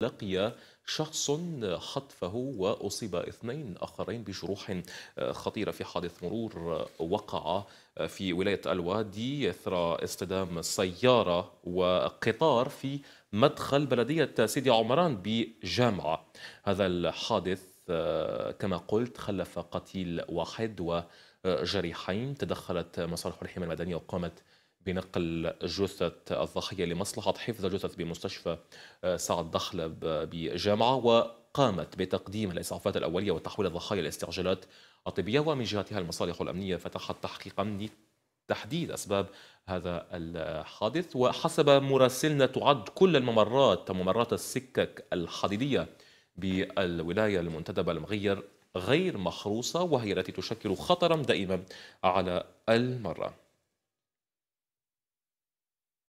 لقي شخص خطفه وأصيب اثنين آخرين بجروح آه، خطيرة في حادث مرور آه، وقع آه، في ولاية الوادي إثر اصطدام سيارة وقطار في مدخل بلدية سيدي عمران بجامعة هذا الحادث كما قلت خلف قتيل واحد وجريحين تدخلت مصالح الحماية المدنية وقامت بنقل جثث الضحية لمصلحة حفظ الجثث بمستشفى آه، سعد دخلة بجامعة وقامت بتقديم الإسعافات الأولية وتحويل الضحايا لاستعجالات الطبية ومن جهتها المصالح الأمنية فتحت تحقيق أمني تحديد أسباب هذا الحادث وحسب مراسلنا تعد كل الممرات ممرات السكك الحديدية بالولاية المنتدبة المغير غير محروسة وهي التي تشكل خطرا دائما على المرأة